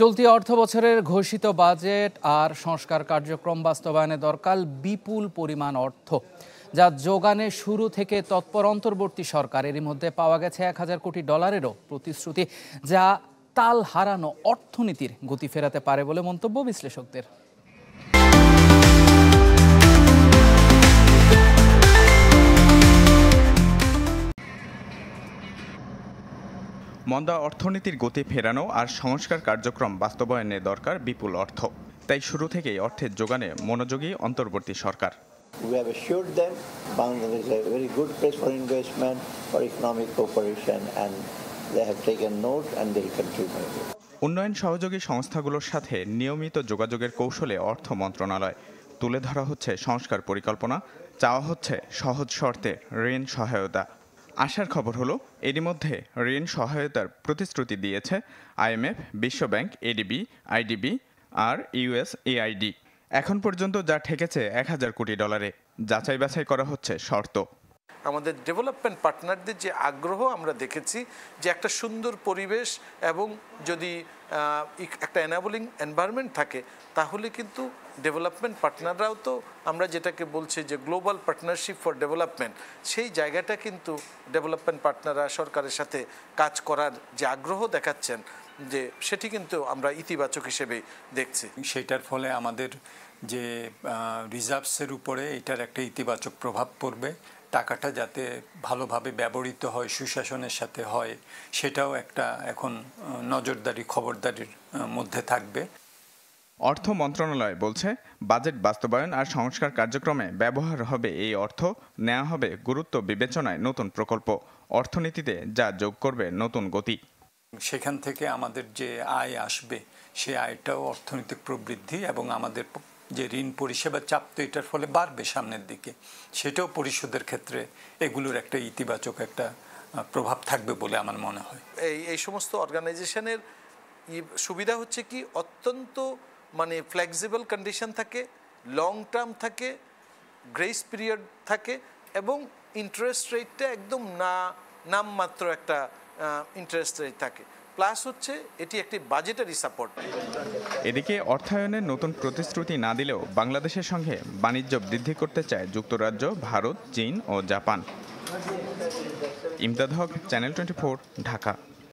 চলতি অর্থ বছরের ঘোষিত বাজেট আর সংস্কার কার্যক্রম বাস্তবায়নে দরকার বিপুল পরিমাণ অর্থ যা যোগানে শুরু থেকে তৎপর অন্তর্বর্তী সরকার এরই মধ্যে পাওয়া গেছে এক হাজার কোটি ডলারেরও প্রতিশ্রুতি যা তাল হারানো অর্থনীতির গতি ফেরাতে পারে বলে মন্তব্য বিশ্লেষকদের মন্দা অর্থনীতির গতি ফেরানো আর সংস্কার কার্যক্রম বাস্তবায়নে দরকার বিপুল অর্থ তাই শুরু থেকেই অর্থের যোগানে মনোযোগী অন্তর্বর্তী সরকার We have assured them Bangladesh is a very good place for investment, for economic cooperation, and they have taken note and they will continue. উন্নয়ন সহযোগী সংস্থাগুলোর সাথে নিয়মিত যোগাযোগের কৌশলে অর্থ মন্ত্রণালয় তুলে ধরা হচ্ছে সংস্কার পরিকল্পনা চাওয়া হচ্ছে সহজ শর্তে ঋণ সহায়তা আশার খবর হলো এরই মধ্যে ঋণ সহায়তার প্রতিশ্রুতি দিয়েছে আইএমএফ বিশ্বব্যাংক এডিবি আইডিবি আর ইউএস এআইডি এখন পর্যন্ত যা ঠেকেছে এক হাজার কোটি ডলারে যাচাই বাছাই করা হচ্ছে শর্ত আমাদের ডেভেলপমেন্ট পার্টনারদের যে আগ্রহ আমরা দেখেছি যে একটা সুন্দর পরিবেশ এবং যদি একটা এনাবলিং এনভায়রনমেন্ট থাকে তাহলে কিন্তু ডেভেলপমেন্ট পার্টনাররাও তো আমরা যেটাকে বলছি যে গ্লোবাল পার্টনারশিপ ফর ডেভেলপমেন্ট সেই জায়গাটা কিন্তু ডেভেলপমেন্ট পার্টনাররা সরকারের সাথে কাজ করার যে আগ্রহ দেখাচ্ছেন যে সেটি কিন্তু আমরা ইতিবাচক হিসেবে দেখছি সেটার ফলে আমাদের যে রিজার্ভসের উপরে এটার একটা ইতিবাচক প্রভাব পড়বে টাকাটা যাতে ভালোভাবে ব্যবহৃত হয় সুশাসনের সাথে হয় সেটাও একটা এখন নজরদারি খবরদারির মধ্যে থাকবে অর্থ মন্ত্রণালয় বলছে বাজেট বাস্তবায়ন আর সংস্কার কার্যক্রমে ব্যবহার হবে এই অর্থ নেওয়া হবে গুরুত্ব বিবেচনায় নতুন প্রকল্প অর্থনীতিতে যা যোগ করবে নতুন গতি সেখান থেকে আমাদের যে আয় আসবে সে আয়টাও অর্থনৈতিক প্রবৃদ্ধি এবং আমাদের যে ঋণ পরিষেবা চাপ তো এটার ফলে বাড়বে সামনের দিকে সেটাও পরিশোধের ক্ষেত্রে এগুলোর একটা ইতিবাচক একটা প্রভাব থাকবে বলে আমার মনে হয় এই এই সমস্ত অর্গানাইজেশনের সুবিধা হচ্ছে কি অত্যন্ত মানে ফ্লেক্সিবল কন্ডিশন থাকে লং টার্ম থাকে গ্রেস পিরিয়ড থাকে এবং ইন্টারেস্ট রেটটা একদম না নামমাত্র একটা ইন্টারেস্ট রেট থাকে প্লাস হচ্ছে এটি একটি বাজেটারি সাপোর্ট এদিকে অর্থায়নের নতুন প্রতিশ্রুতি না দিলেও বাংলাদেশের সঙ্গে বাণিজ্য বৃদ্ধি করতে চায় যুক্তরাজ্য ভারত চীন ও Japan Imdad Haque channel twenty Dhaka